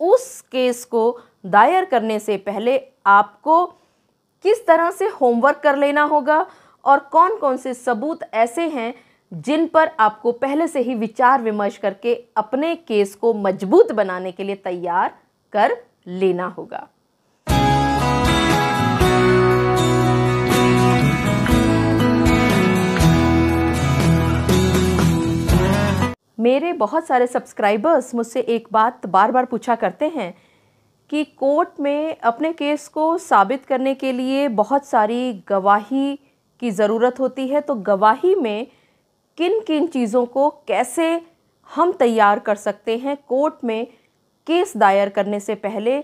उस केस को दायर करने से पहले आपको किस तरह से होमवर्क कर लेना होगा और कौन कौन से सबूत ऐसे हैं जिन पर आपको पहले से ही विचार विमर्श करके अपने केस को मजबूत बनाने के लिए तैयार कर लेना होगा मेरे बहुत सारे सब्सक्राइबर्स मुझसे एक बात बार बार पूछा करते हैं कि कोर्ट में अपने केस को साबित करने के लिए बहुत सारी गवाही की ज़रूरत होती है तो गवाही में किन किन चीज़ों को कैसे हम तैयार कर सकते हैं कोर्ट में केस दायर करने से पहले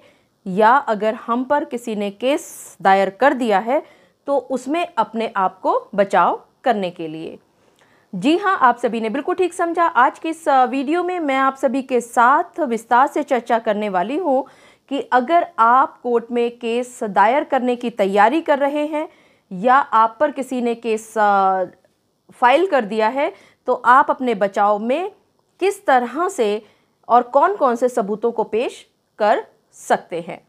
या अगर हम पर किसी ने केस दायर कर दिया है तो उसमें अपने आप को बचाव करने के लिए जी हाँ आप सभी ने बिल्कुल ठीक समझा आज के इस वीडियो में मैं आप सभी के साथ विस्तार से चर्चा करने वाली हूँ कि अगर आप कोर्ट में केस दायर करने की तैयारी कर रहे हैं या आप पर किसी ने केस फाइल कर दिया है तो आप अपने बचाव में किस तरह से और कौन कौन से सबूतों को पेश कर सकते हैं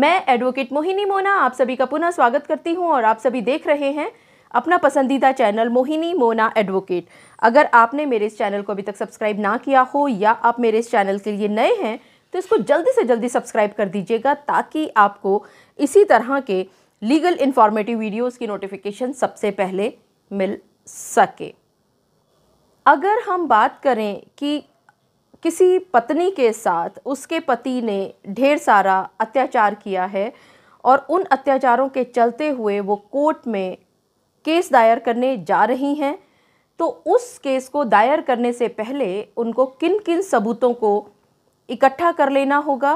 मैं एडवोकेट मोहिनी मोना आप सभी का पुनः स्वागत करती हूँ और आप सभी देख रहे हैं अपना पसंदीदा चैनल मोहिनी मोना एडवोकेट अगर आपने मेरे इस चैनल को अभी तक सब्सक्राइब ना किया हो या आप मेरे इस चैनल के लिए नए हैं तो इसको जल्दी से जल्दी सब्सक्राइब कर दीजिएगा ताकि आपको इसी तरह के लीगल इन्फॉर्मेटिव वीडियोज़ की नोटिफिकेशन सबसे पहले मिल सके अगर हम बात करें कि किसी पत्नी के साथ उसके पति ने ढेर सारा अत्याचार किया है और उन अत्याचारों के चलते हुए वो कोर्ट में केस दायर करने जा रही हैं तो उस केस को दायर करने से पहले उनको किन किन सबूतों को इकट्ठा कर लेना होगा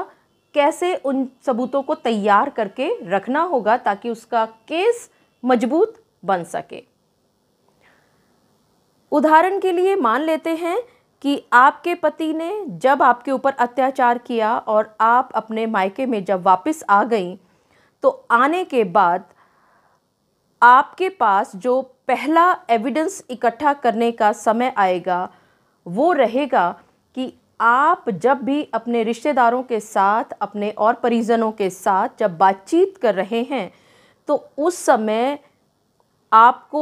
कैसे उन सबूतों को तैयार करके रखना होगा ताकि उसका केस मजबूत बन सके उदाहरण के लिए मान लेते हैं कि आपके पति ने जब आपके ऊपर अत्याचार किया और आप अपने मायके में जब वापस आ गई तो आने के बाद आपके पास जो पहला एविडेंस इकट्ठा करने का समय आएगा वो रहेगा कि आप जब भी अपने रिश्तेदारों के साथ अपने और परिजनों के साथ जब बातचीत कर रहे हैं तो उस समय आपको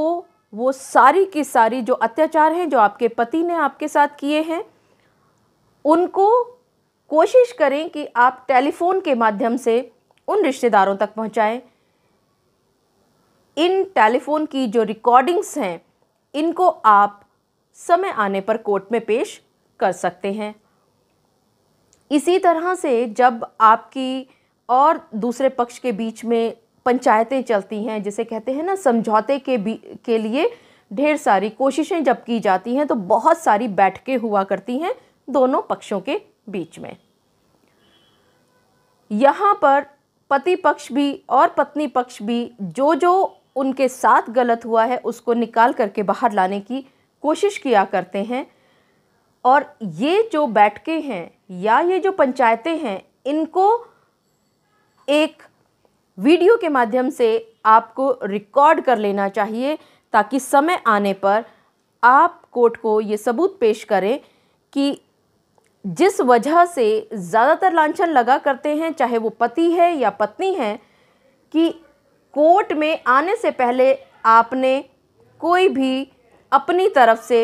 वो सारी की सारी जो अत्याचार हैं जो आपके पति ने आपके साथ किए हैं उनको कोशिश करें कि आप टेलीफोन के माध्यम से उन रिश्तेदारों तक पहुंचाएं इन टेलीफोन की जो रिकॉर्डिंग्स हैं इनको आप समय आने पर कोर्ट में पेश कर सकते हैं इसी तरह से जब आपकी और दूसरे पक्ष के बीच में पंचायतें चलती हैं जिसे कहते हैं ना समझौते के बी के लिए ढेर सारी कोशिशें जब की जाती हैं तो बहुत सारी बैठकें हुआ करती हैं दोनों पक्षों के बीच में यहाँ पर पति पक्ष भी और पत्नी पक्ष भी जो जो उनके साथ गलत हुआ है उसको निकाल करके बाहर लाने की कोशिश किया करते हैं और ये जो बैठकें हैं या ये जो पंचायतें हैं इनको एक वीडियो के माध्यम से आपको रिकॉर्ड कर लेना चाहिए ताकि समय आने पर आप कोर्ट को ये सबूत पेश करें कि जिस वजह से ज़्यादातर लांछन लगा करते हैं चाहे वो पति है या पत्नी है कि कोर्ट में आने से पहले आपने कोई भी अपनी तरफ से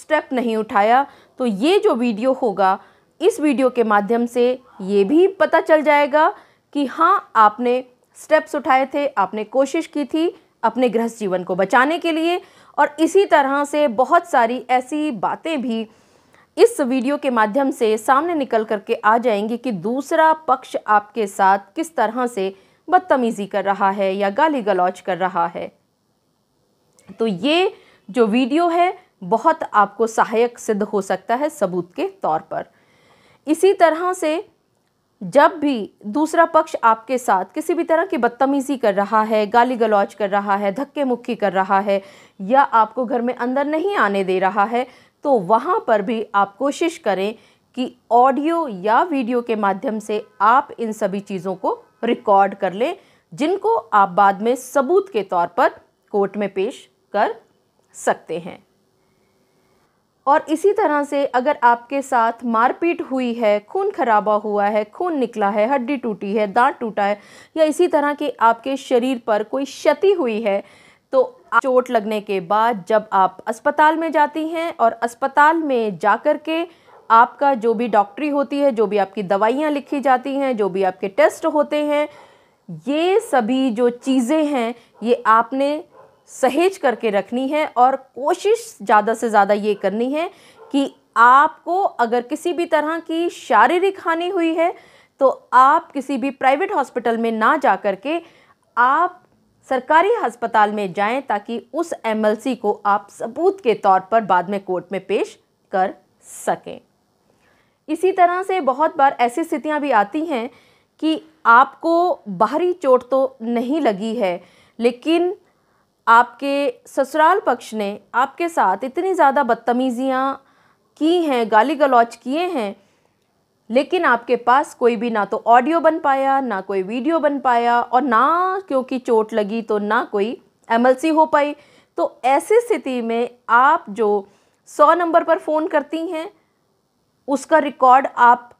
स्टेप नहीं उठाया तो ये जो वीडियो होगा इस वीडियो के माध्यम से ये भी पता चल जाएगा कि हाँ आपने स्टेप्स उठाए थे आपने कोशिश की थी अपने गृहस्थ जीवन को बचाने के लिए और इसी तरह से बहुत सारी ऐसी बातें भी इस वीडियो के माध्यम से सामने निकल करके आ जाएंगी कि दूसरा पक्ष आपके साथ किस तरह से बदतमीज़ी कर रहा है या गाली गलौज कर रहा है तो ये जो वीडियो है बहुत आपको सहायक सिद्ध हो सकता है सबूत के तौर पर इसी तरह से जब भी दूसरा पक्ष आपके साथ किसी भी तरह की बदतमीज़ी कर रहा है गाली गलौज कर रहा है धक्के मुक्की कर रहा है या आपको घर में अंदर नहीं आने दे रहा है तो वहाँ पर भी आप कोशिश करें कि ऑडियो या वीडियो के माध्यम से आप इन सभी चीज़ों को रिकॉर्ड कर लें जिनको आप बाद में सबूत के तौर पर कोर्ट में पेश कर सकते हैं और इसी तरह से अगर आपके साथ मारपीट हुई है खून खराबा हुआ है खून निकला है हड्डी टूटी है दांत टूटा है या इसी तरह के आपके शरीर पर कोई क्षति हुई है तो चोट लगने के बाद जब आप अस्पताल में जाती हैं और अस्पताल में जाकर के आपका जो भी डॉक्टरी होती है जो भी आपकी दवाइयाँ लिखी जाती हैं जो भी आपके टेस्ट होते हैं ये सभी जो चीज़ें हैं ये आपने सहेज करके रखनी है और कोशिश ज़्यादा से ज़्यादा ये करनी है कि आपको अगर किसी भी तरह की शारीरिक हानि हुई है तो आप किसी भी प्राइवेट हॉस्पिटल में ना जा कर के आप सरकारी अस्पताल में जाएं ताकि उस एमएलसी को आप सबूत के तौर पर बाद में कोर्ट में पेश कर सकें इसी तरह से बहुत बार ऐसी स्थितियाँ भी आती हैं कि आपको बाहरी चोट तो नहीं लगी है लेकिन आपके ससुराल पक्ष ने आपके साथ इतनी ज़्यादा बदतमीज़ियाँ की हैं गाली गलौच किए हैं लेकिन आपके पास कोई भी ना तो ऑडियो बन पाया ना कोई वीडियो बन पाया और ना क्योंकि चोट लगी तो ना कोई एमएलसी हो पाई तो ऐसी स्थिति में आप जो सौ नंबर पर फ़ोन करती हैं उसका रिकॉर्ड आप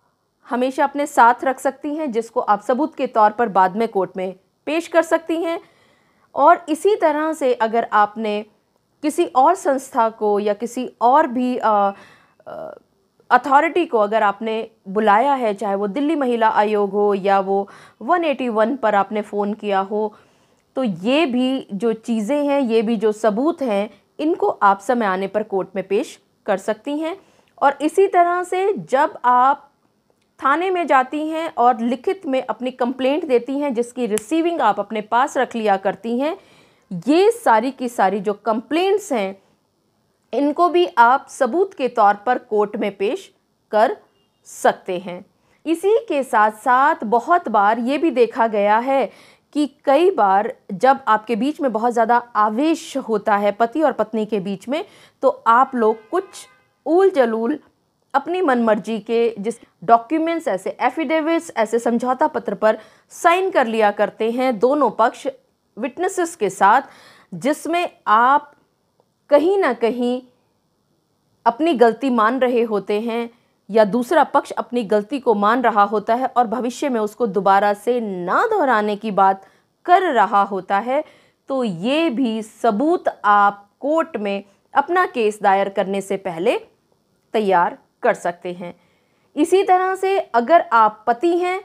हमेशा अपने साथ रख सकती हैं जिसको आप सबूत के तौर पर बाद में कोर्ट में पेश कर सकती हैं और इसी तरह से अगर आपने किसी और संस्था को या किसी और भी अथॉरिटी को अगर आपने बुलाया है चाहे वो दिल्ली महिला आयोग हो या वो 181 पर आपने फ़ोन किया हो तो ये भी जो चीज़ें हैं ये भी जो सबूत हैं इनको आप समय आने पर कोर्ट में पेश कर सकती हैं और इसी तरह से जब आप थाने में जाती हैं और लिखित में अपनी कंप्लेंट देती हैं जिसकी रिसीविंग आप अपने पास रख लिया करती हैं ये सारी की सारी जो कंप्लेंट्स हैं इनको भी आप सबूत के तौर पर कोर्ट में पेश कर सकते हैं इसी के साथ साथ बहुत बार ये भी देखा गया है कि कई बार जब आपके बीच में बहुत ज़्यादा आवेश होता है पति और पत्नी के बीच में तो आप लोग कुछ उल जलूल अपनी मनमर्जी के जिस डॉक्यूमेंट्स ऐसे एफिडेविट्स ऐसे समझौता पत्र पर साइन कर लिया करते हैं दोनों पक्ष विटनेसेस के साथ जिसमें आप कहीं ना कहीं अपनी गलती मान रहे होते हैं या दूसरा पक्ष अपनी गलती को मान रहा होता है और भविष्य में उसको दोबारा से ना दोहराने की बात कर रहा होता है तो ये भी सबूत आप कोर्ट में अपना केस दायर करने से पहले तैयार कर सकते हैं इसी तरह से अगर आप पति हैं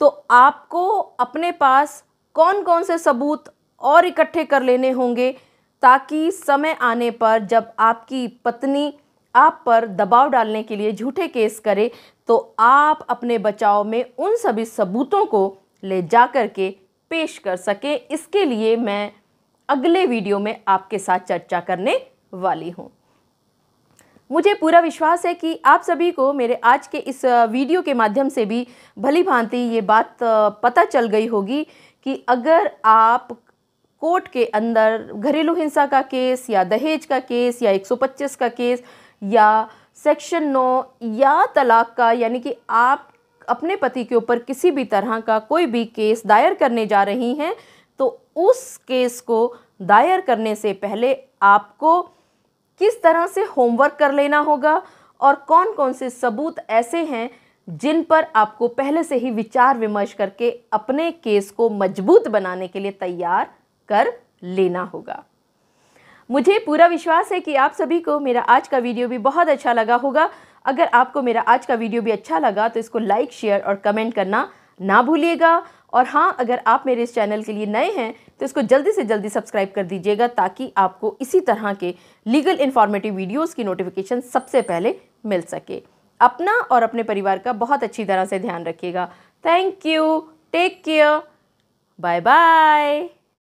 तो आपको अपने पास कौन कौन से सबूत और इकट्ठे कर लेने होंगे ताकि समय आने पर जब आपकी पत्नी आप पर दबाव डालने के लिए झूठे केस करे तो आप अपने बचाव में उन सभी सबूतों को ले जा कर के पेश कर सकें इसके लिए मैं अगले वीडियो में आपके साथ चर्चा करने वाली हूँ मुझे पूरा विश्वास है कि आप सभी को मेरे आज के इस वीडियो के माध्यम से भी भली भांति ये बात पता चल गई होगी कि अगर आप कोर्ट के अंदर घरेलू हिंसा का केस या दहेज का केस या 125 का केस या सेक्शन नौ या तलाक का यानी कि आप अपने पति के ऊपर किसी भी तरह का कोई भी केस दायर करने जा रही हैं तो उस केस को दायर करने से पहले आपको किस तरह से होमवर्क कर लेना होगा और कौन कौन से सबूत ऐसे हैं जिन पर आपको पहले से ही विचार विमर्श करके अपने केस को मजबूत बनाने के लिए तैयार कर लेना होगा मुझे पूरा विश्वास है कि आप सभी को मेरा आज का वीडियो भी बहुत अच्छा लगा होगा अगर आपको मेरा आज का वीडियो भी अच्छा लगा तो इसको लाइक शेयर और कमेंट करना ना भूलिएगा और हाँ अगर आप मेरे इस चैनल के लिए नए हैं तो इसको जल्दी से जल्दी सब्सक्राइब कर दीजिएगा ताकि आपको इसी तरह के लीगल इन्फॉर्मेटिव वीडियोज़ की नोटिफिकेशन सबसे पहले मिल सके अपना और अपने परिवार का बहुत अच्छी तरह से ध्यान रखिएगा thank you take care bye bye